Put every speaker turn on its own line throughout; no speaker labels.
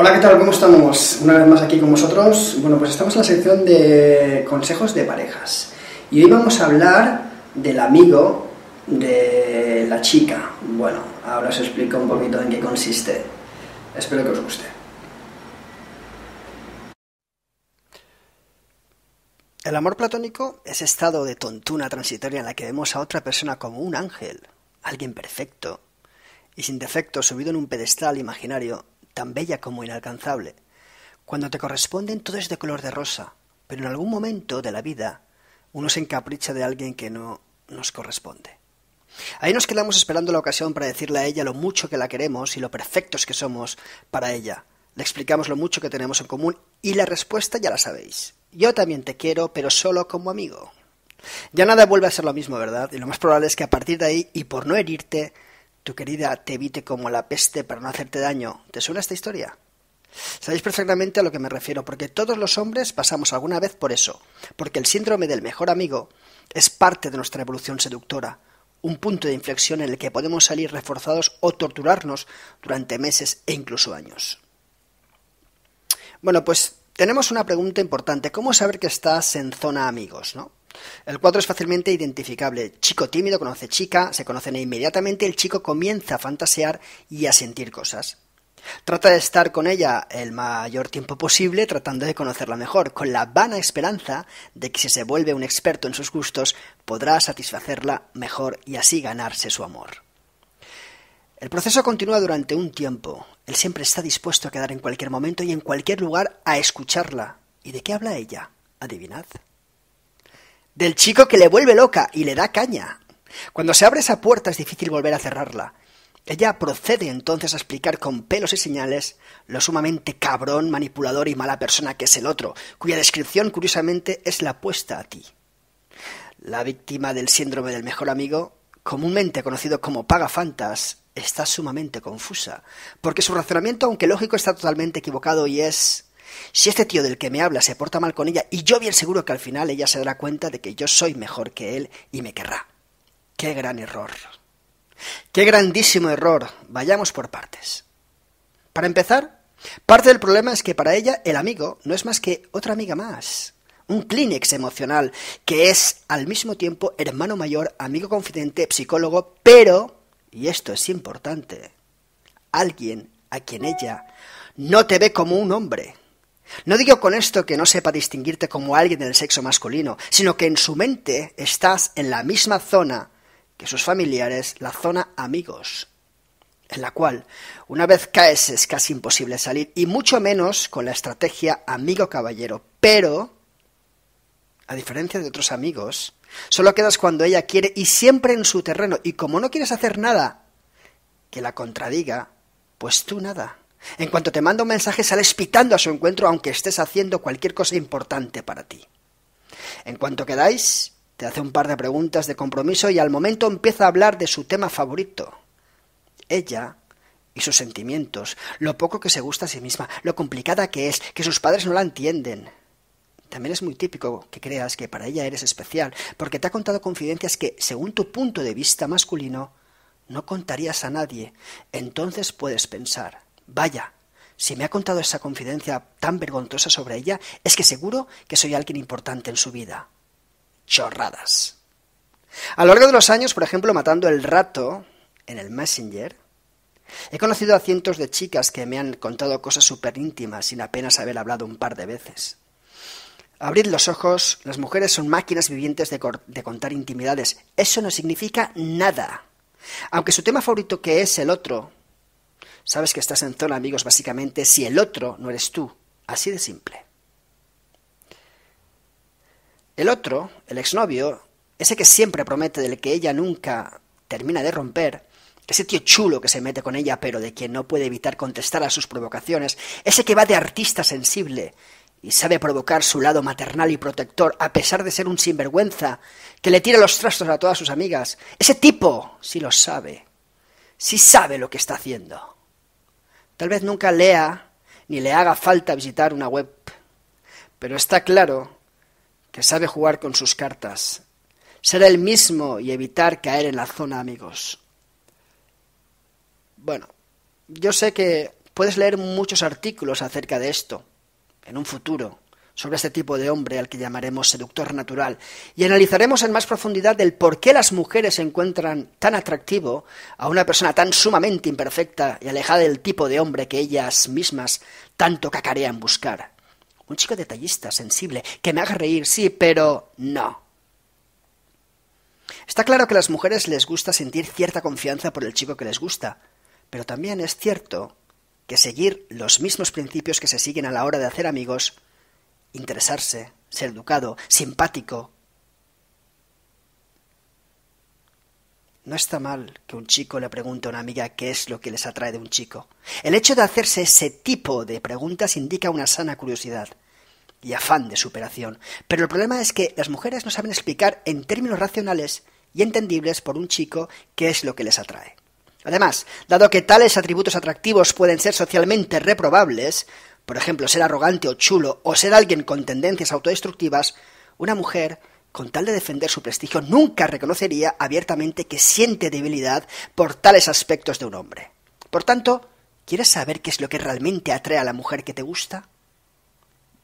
Hola, ¿qué tal? ¿Cómo estamos? Una vez más aquí con vosotros. Bueno, pues estamos en la sección de consejos de parejas. Y hoy vamos a hablar del amigo de la chica. Bueno, ahora os explico un poquito en qué consiste. Espero que os guste. El amor platónico es estado de tontuna transitoria en la que vemos a otra persona como un ángel, alguien perfecto, y sin defecto subido en un pedestal imaginario tan bella como inalcanzable. Cuando te corresponden todo es de color de rosa, pero en algún momento de la vida uno se encapricha de alguien que no nos corresponde. Ahí nos quedamos esperando la ocasión para decirle a ella lo mucho que la queremos y lo perfectos que somos para ella. Le explicamos lo mucho que tenemos en común y la respuesta ya la sabéis. Yo también te quiero, pero solo como amigo. Ya nada vuelve a ser lo mismo, ¿verdad? Y lo más probable es que a partir de ahí, y por no herirte, tu querida te evite como la peste para no hacerte daño. ¿Te suena esta historia? Sabéis perfectamente a lo que me refiero, porque todos los hombres pasamos alguna vez por eso, porque el síndrome del mejor amigo es parte de nuestra evolución seductora, un punto de inflexión en el que podemos salir reforzados o torturarnos durante meses e incluso años. Bueno, pues tenemos una pregunta importante, ¿cómo saber que estás en zona amigos, no? El cuadro es fácilmente identificable. Chico tímido conoce chica, se conocen e inmediatamente el chico comienza a fantasear y a sentir cosas. Trata de estar con ella el mayor tiempo posible, tratando de conocerla mejor, con la vana esperanza de que si se vuelve un experto en sus gustos, podrá satisfacerla mejor y así ganarse su amor. El proceso continúa durante un tiempo. Él siempre está dispuesto a quedar en cualquier momento y en cualquier lugar a escucharla. ¿Y de qué habla ella? Adivinad del chico que le vuelve loca y le da caña. Cuando se abre esa puerta es difícil volver a cerrarla. Ella procede entonces a explicar con pelos y señales lo sumamente cabrón, manipulador y mala persona que es el otro, cuya descripción curiosamente es la puesta a ti. La víctima del síndrome del mejor amigo, comúnmente conocido como pagafantas, está sumamente confusa, porque su razonamiento, aunque lógico, está totalmente equivocado y es si este tío del que me habla se porta mal con ella, y yo bien seguro que al final ella se dará cuenta de que yo soy mejor que él y me querrá. Qué gran error. Qué grandísimo error. Vayamos por partes. Para empezar, parte del problema es que para ella el amigo no es más que otra amiga más. Un clínex emocional que es al mismo tiempo hermano mayor, amigo confidente, psicólogo, pero, y esto es importante, alguien a quien ella no te ve como un hombre, no digo con esto que no sepa distinguirte como alguien del sexo masculino, sino que en su mente estás en la misma zona que sus familiares, la zona amigos, en la cual una vez caes es casi imposible salir, y mucho menos con la estrategia amigo caballero. Pero, a diferencia de otros amigos, solo quedas cuando ella quiere y siempre en su terreno, y como no quieres hacer nada que la contradiga, pues tú nada. En cuanto te manda un mensaje, sales pitando a su encuentro aunque estés haciendo cualquier cosa importante para ti. En cuanto quedáis, te hace un par de preguntas de compromiso y al momento empieza a hablar de su tema favorito. Ella y sus sentimientos, lo poco que se gusta a sí misma, lo complicada que es, que sus padres no la entienden. También es muy típico que creas que para ella eres especial, porque te ha contado confidencias que, según tu punto de vista masculino, no contarías a nadie. Entonces puedes pensar, Vaya, si me ha contado esa confidencia tan vergonzosa sobre ella, es que seguro que soy alguien importante en su vida. Chorradas. A lo largo de los años, por ejemplo, matando el rato en el Messenger, he conocido a cientos de chicas que me han contado cosas súper íntimas sin apenas haber hablado un par de veces. Abrid los ojos, las mujeres son máquinas vivientes de, contar intimidades. Eso no significa nada. Aunque su tema favorito que es el otro, sabes que estás en zona amigos básicamente si el otro no eres tú. Así de simple. El otro, el exnovio, ese que siempre promete, del que ella nunca termina de romper, ese tío chulo que se mete con ella pero de quien no puede evitar contestar a sus provocaciones, ese que va de artista sensible y sabe provocar su lado maternal y protector a pesar de ser un sinvergüenza que le tira los trastos a todas sus amigas, ese tipo sí lo sabe, sí sabe lo que está haciendo. Tal vez nunca lea ni le haga falta visitar una web, pero está claro que sabe jugar con sus cartas, ser el mismo y evitar caer en la zona amigos. Bueno, yo sé que puedes leer muchos artículos acerca de esto en un futuro, sobre este tipo de hombre al que llamaremos seductor natural y analizaremos en más profundidad el por qué las mujeres encuentran tan atractivo a una persona tan sumamente imperfecta y alejada del tipo de hombre que ellas mismas tanto cacarean buscar. Un chico detallista, sensible, que me haga reír, sí, pero no. Está claro que a las mujeres les gusta sentir cierta confianza por el chico que les gusta, pero también es cierto que seguir los mismos principios que se siguen a la hora de hacer amigos interesarse, ser educado, simpático. No está mal que un chico le pregunte a una amiga qué es lo que les atrae de un chico. El hecho de hacerse ese tipo de preguntas indica una sana curiosidad y afán de superación. Pero el problema es que las mujeres no saben explicar en términos racionales y entendibles por un chico qué es lo que les atrae. Además, dado que tales atributos atractivos pueden ser socialmente reprobables, por ejemplo, ser arrogante o chulo, o ser alguien con tendencias autodestructivas, una mujer, con tal de defender su prestigio, nunca reconocería abiertamente que siente debilidad por tales aspectos de un hombre. Por tanto, ¿quieres saber qué es lo que realmente atrae a la mujer que te gusta?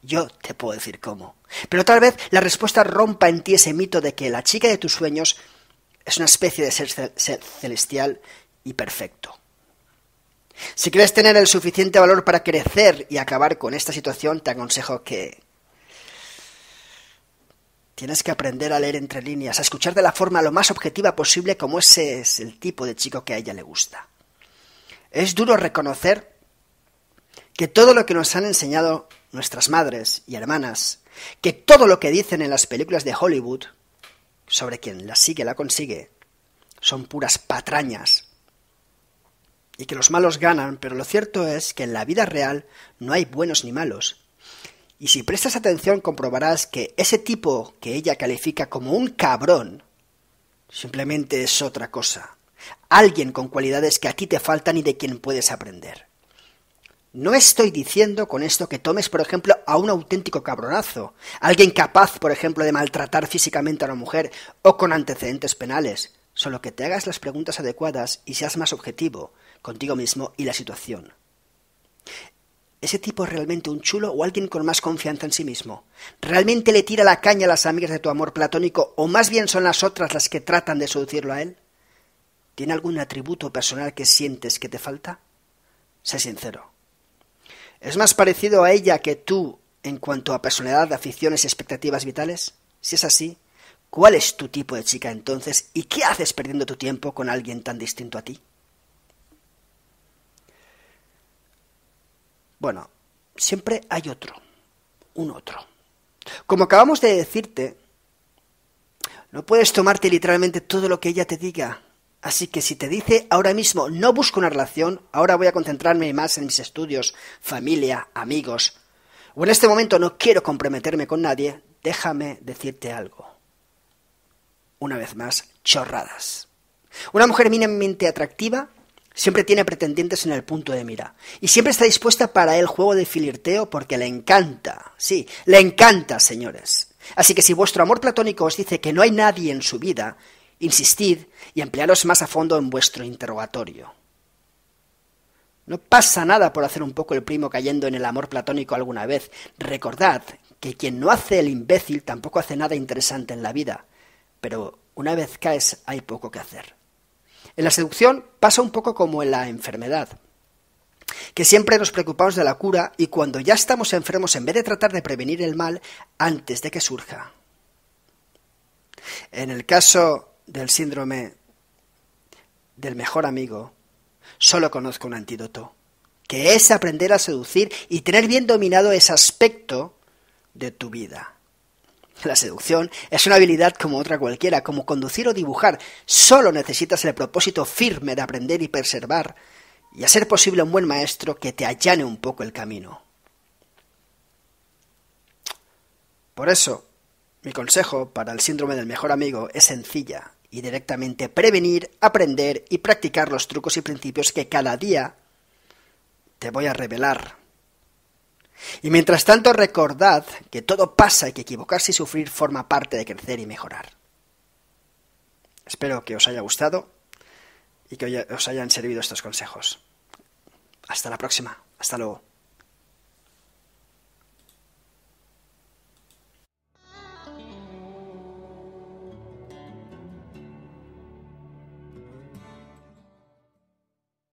Yo te puedo decir cómo. Pero tal vez la respuesta rompa en ti ese mito de que la chica de tus sueños es una especie de ser celestial y perfecto. Si quieres tener el suficiente valor para crecer y acabar con esta situación, te aconsejo que tienes que aprender a leer entre líneas, a escuchar de la forma lo más objetiva posible como ese es el tipo de chico que a ella le gusta. Es duro reconocer que todo lo que nos han enseñado nuestras madres y hermanas, que todo lo que dicen en las películas de Hollywood sobre quien la sigue la consigue, son puras patrañas y que los malos ganan, pero lo cierto es que en la vida real no hay buenos ni malos. Y si prestas atención comprobarás que ese tipo que ella califica como un cabrón simplemente es otra cosa, alguien con cualidades que a ti te faltan y de quien puedes aprender. No estoy diciendo con esto que tomes, por ejemplo, a un auténtico cabronazo, alguien capaz, por ejemplo, de maltratar físicamente a una mujer o con antecedentes penales, solo que te hagas las preguntas adecuadas y seas más objetivo, contigo mismo y la situación. ¿Ese tipo es realmente un chulo o alguien con más confianza en sí mismo? ¿Realmente le tira la caña a las amigas de tu amor platónico o más bien son las otras las que tratan de seducirlo a él? ¿Tiene algún atributo personal que sientes que te falta? Sé sincero. ¿Es más parecido a ella que tú en cuanto a personalidad, aficiones y expectativas vitales? Si es así, ¿cuál es tu tipo de chica entonces y qué haces perdiendo tu tiempo con alguien tan distinto a ti? Bueno, siempre hay otro, un otro. Como acabamos de decirte, no puedes tomarte literalmente todo lo que ella te diga. Así que si te dice ahora mismo no busco una relación, ahora voy a concentrarme más en mis estudios, familia, amigos. O en este momento no quiero comprometerme con nadie, déjame decirte algo. Una vez más, chorradas. Una mujer mínimamente atractiva Siempre tiene pretendientes en el punto de mira. Y siempre está dispuesta para el juego de filirteo porque le encanta. Sí, le encanta, señores. Así que si vuestro amor platónico os dice que no hay nadie en su vida, insistid y emplearos más a fondo en vuestro interrogatorio. No pasa nada por hacer un poco el primo cayendo en el amor platónico alguna vez. Recordad que quien no hace el imbécil tampoco hace nada interesante en la vida. Pero una vez caes hay poco que hacer. En la seducción pasa un poco como en la enfermedad que siempre nos preocupamos de la cura y cuando ya estamos enfermos, en vez de tratar de prevenir el mal antes de que surja. En el caso del síndrome del mejor amigo, solo conozco un antídoto, que es aprender a seducir y tener bien dominado ese aspecto de tu vida. La seducción es una habilidad como otra cualquiera, como conducir o dibujar. Solo necesitas el propósito firme de aprender y preservar, y hacer posible un buen maestro que te allane un poco el camino. Por eso, mi consejo para el síndrome del mejor amigo es sencilla y directamente prevenir, aprender y practicar los trucos y principios que cada día te voy a revelar. Y mientras tanto recordad que todo pasa y que equivocarse y sufrir forma parte de crecer y mejorar. Espero que os haya gustado y que os hayan servido estos consejos. Hasta la próxima. Hasta luego.